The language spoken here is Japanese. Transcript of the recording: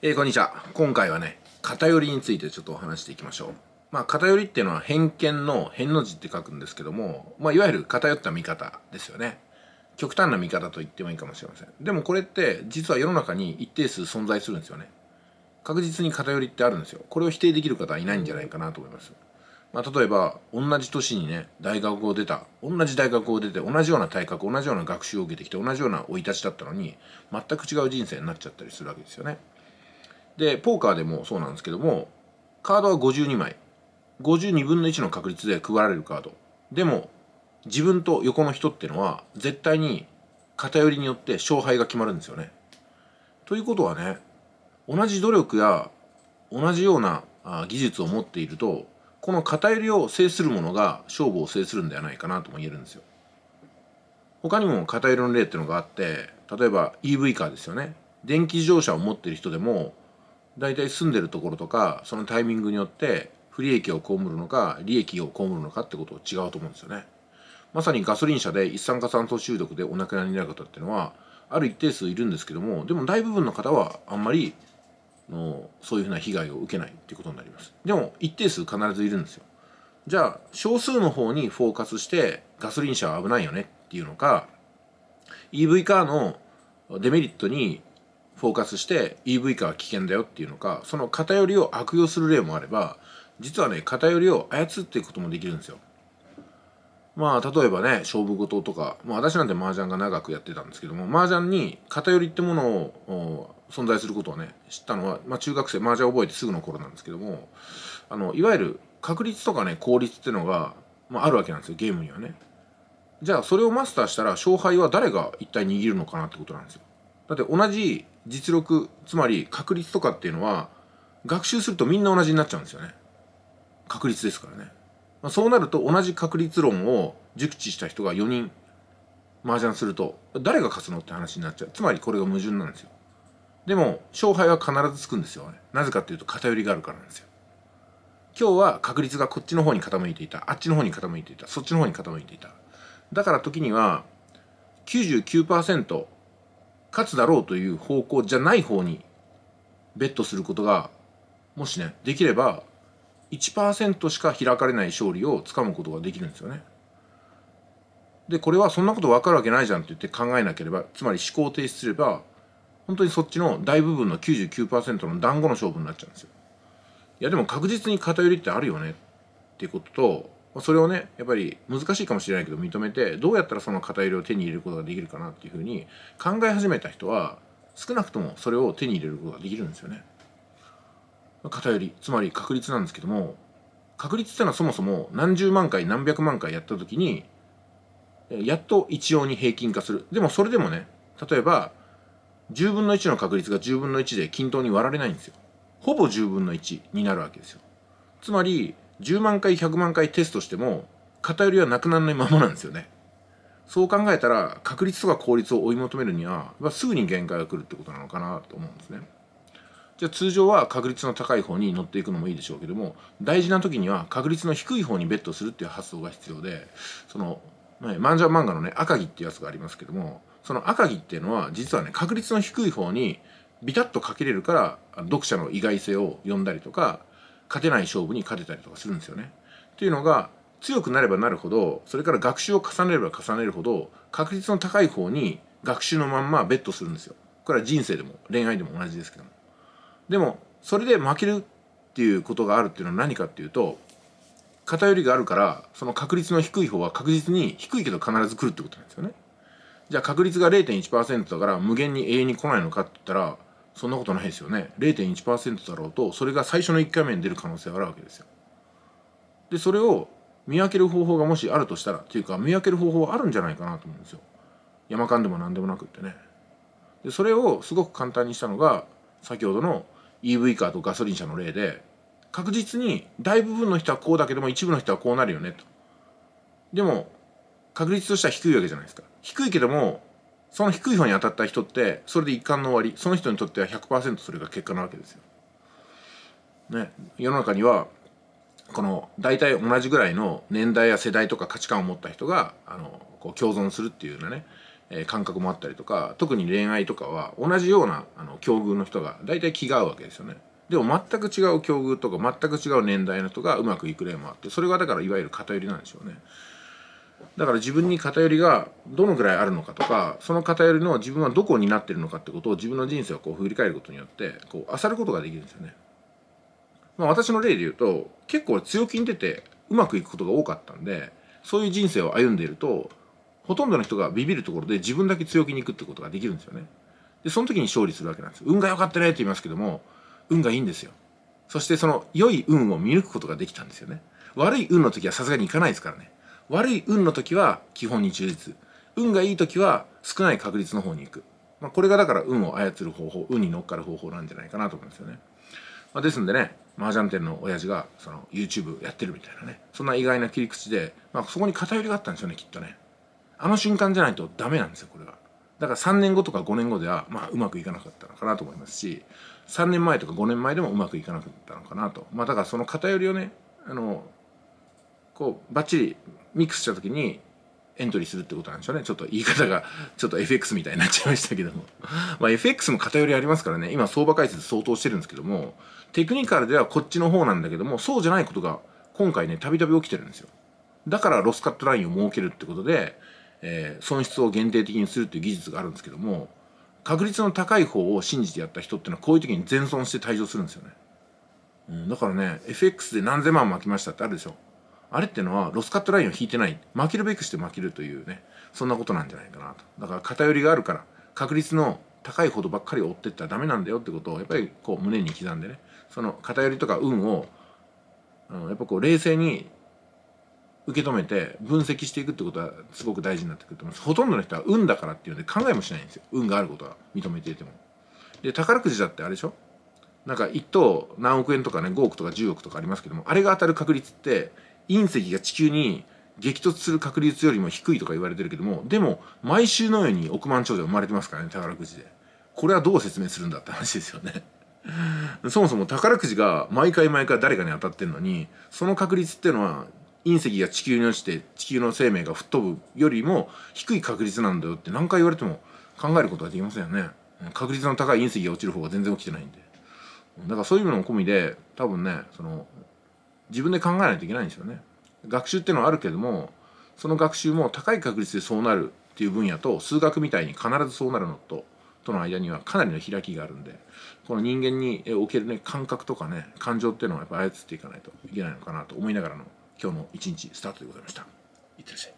えー、こんにちは。今回はね、偏りについてちょっとお話していきましょう。まあ、偏りっていうのは偏見の偏の字って書くんですけども、まあ、いわゆる偏った見方ですよね。極端な見方と言ってもいいかもしれません。でもこれって実は世の中に一定数存在するんですよね。確実に偏りってあるんですよ。これを否定できる方はいないんじゃないかなと思います。まあ、例えば、同じ年にね、大学を出た、同じ大学を出て、同じような体格、同じような学習を受けてきて、同じような生い立ちだったのに、全く違う人生になっちゃったりするわけですよね。でポーカーでもそうなんですけどもカードは52枚52分の1の確率で配られるカードでも自分と横の人ってのは絶対に偏りによって勝敗が決まるんですよね。ということはね同じ努力や同じような技術を持っているとこの偏りを制するものが勝負を制するんではないかなとも言えるんですよ。他にも偏りの例っていうのがあって例えば EV カーですよね。電気自動車を持ってる人でも大体住んでるところとかそのタイミングによって不利益を被るのか利益を被るのかってこと違うと思うんですよねまさにガソリン車で一酸化炭素中毒でお亡くなりになる方っていうのはある一定数いるんですけどもでも大部分の方はあんまりのそういうふうな被害を受けないっていうことになりますでも一定数必ずいるんですよじゃあ少数の方にフォーカスしてガソリン車は危ないよねっていうのか EV カーのデメリットにフォーカスして EV 化は危険だよっていうのかその偏りを悪用する例もあれば実はね偏りを操っていくこともできるんですよ。まあ例えばね勝負事とか、まあ、私なんて麻雀が長くやってたんですけども麻雀に偏りってものを存在することをね知ったのは、まあ、中学生麻雀覚えてすぐの頃なんですけどもあのいわゆる確率とかね効率っていうのが、まあ、あるわけなんですよゲームにはね。じゃあそれをマスターしたら勝敗は誰が一体握るのかなってことなんですよ。だって同じ実力つまり確率とかっていうのは学習するとみんな同じになっちゃうんですよね確率ですからね、まあ、そうなると同じ確率論を熟知した人が4人麻雀すると誰が勝つのって話になっちゃうつまりこれが矛盾なんですよでも勝敗は必ずつくんですよ、ね、なぜかっていうと偏りがあるからなんですよ今日は確率がこっちの方に傾いていたあっちの方に傾いていたそっちの方に傾いていただから時には99%勝つだろうという方向じゃない方にベットすることがもしねできれば1%しか開かれない勝利をつかむことができるんですよね。でこれはそんなこと分かるわけないじゃんって言って考えなければつまり思考停止すれば本当にそっちの大部分の99%の団子の勝負になっちゃうんですよ。いやでも確実に偏りってあるよねっていうこととそれをねやっぱり難しいかもしれないけど認めてどうやったらその肩入れを手に入れることができるかなっていうふうに考え始めた人は少なくともそれを手に入れることができるんですよね。偏りつまり確率なんですけども確率ってのはそもそも何十万回何百万回やった時にやっと一様に平均化するでもそれでもね例えば10分の1の確率が10分の1で均等に割られないんですよほぼ10分の1になるわけですよつまり10万回100万回テストしても偏りはなくならないままなんですよねそう考えたら確率とか効率を追い求めるにはまあ、すぐに限界が来るってことなのかなと思うんですねじゃあ通常は確率の高い方に乗っていくのもいいでしょうけども大事な時には確率の低い方にベットするっていう発想が必要でそのマンジ漫画のね赤城っていうやつがありますけどもその赤城っていうのは実はね確率の低い方にビタッとかけれるから読者の意外性を読んだりとか勝てない勝負に勝てたりとかするんですよね。っていうのが強くなればなるほどそれから学習を重ねれば重ねるほど確率の高い方に学習のまんまベットするんですよ。これは人生でも恋愛でも同じですけども。でもそれで負けるっていうことがあるっていうのは何かっていうと偏りがあるからその確率の低い方は確実に低いけど必ず来るってことなんですよね。じゃあ確率が0.1%だから無限に永遠に来ないのかって言ったらそんなことないですよね0.1%だろうとそれが最初の1回目に出る可能性があるわけですよでそれを見分ける方法がもしあるとしたらっていうか見分ける方法はあるんじゃないかなと思うんですよ山間でも何でもなくってねでそれをすごく簡単にしたのが先ほどの EV カーとガソリン車の例で確実に大部分の人はこうだけども一部の人はこうなるよねとでも確率としては低いわけじゃないですか低いけどもその低い方に当たった人ってそれで一貫の終わりその人にとっては100%それが結果なわけですよ。ね、世の中にはこの大体同じぐらいの年代や世代とか価値観を持った人があのこう共存するっていうようなね、えー、感覚もあったりとか特に恋愛とかは同じようなあの境遇の人が大体気が合うわけですよね。でも全く違う境遇とか全く違う年代の人がうまくいく例もあってそれがだからいわゆる偏りなんでしょうね。だから自分に偏りがどのぐらいあるのかとかその偏りの自分はどこになってるのかってことを自分の人生をこう振り返ることによってこう漁ることができるんですよね。まあ、私の例で言うと結構強気に出てうまくいくことが多かったんでそういう人生を歩んでいるとほとんどの人がビビるところで自分だけ強気にいくってことができるんですよね。でその時に勝利するわけなんです。運が良かったねって言いますけども運がいいんですよ。そしてその良い運を見抜くことができたんですよね。悪い運の時はさすがにいかないですからね。悪い運の時は基本に忠実運がいい時は少ない確率の方に行く、まあ、これがだから運を操る方法運に乗っかる方法なんじゃないかなと思うんですよね、まあ、ですんでね麻雀店の親父がその YouTube やってるみたいなねそんな意外な切り口で、まあ、そこに偏りがあったんですよねきっとねあの瞬間じゃないとダメなんですよこれはだから3年後とか5年後では、まあ、うまくいかなかったのかなと思いますし3年前とか5年前でもうまくいかなかったのかなとまあだからその偏りをねあのこうバッチリミックスした時にエントリーするってことなんでしょうね。ちょっと言い方が、ちょっと FX みたいになっちゃいましたけども。まあ FX も偏りありますからね、今相場解説相当してるんですけども、テクニカルではこっちの方なんだけども、そうじゃないことが今回ね、たびたび起きてるんですよ。だからロスカットラインを設けるってことで、えー、損失を限定的にするっていう技術があるんですけども、確率の高い方を信じてやった人ってのはこういう時に全損して退場するんですよね。うん、だからね、FX で何千万も巻きましたってあるでしょ。あれってのはロスカットラインを引いてない負けるべくして負けるというねそんなことなんじゃないかなとだから偏りがあるから確率の高いほどばっかり追ってったらダメなんだよってことをやっぱりこう胸に刻んでねその偏りとか運を、やっぱこう冷静に受け止めて分析していくってことはすごく大事になってくると思いますほとんどの人は運だからっていうので考えもしないんですよ運があることは認めていてもで宝くじだってあれでしょなんか1等何億円とかね5億とか10億とかありますけどもあれが当たる確率って隕石が地球に激突する確率よりも低いとか言われてるけども、でも、毎週のように億万長者生まれてますからね、宝くじで。これはどう説明するんだって話ですよね。そもそも宝くじが毎回毎回誰かに当たってんのに、その確率っていうのは、隕石が地球に落ちて地球の生命が吹っ飛ぶよりも低い確率なんだよって何回言われても考えることはできませんよね。確率の高い隕石が落ちる方が全然起きてないんで。だからそういうのも込みで、多分ね、その、自分で考えないといけないんですよね。学習ってのはあるけどもその学習も高い確率でそうなるっていう分野と数学みたいに必ずそうなるのととの間にはかなりの開きがあるんでこの人間におけるね感覚とかね感情っていうのはやっぱ操っていかないといけないのかなと思いながらの今日の一日スタートでございました。いってらっしゃい。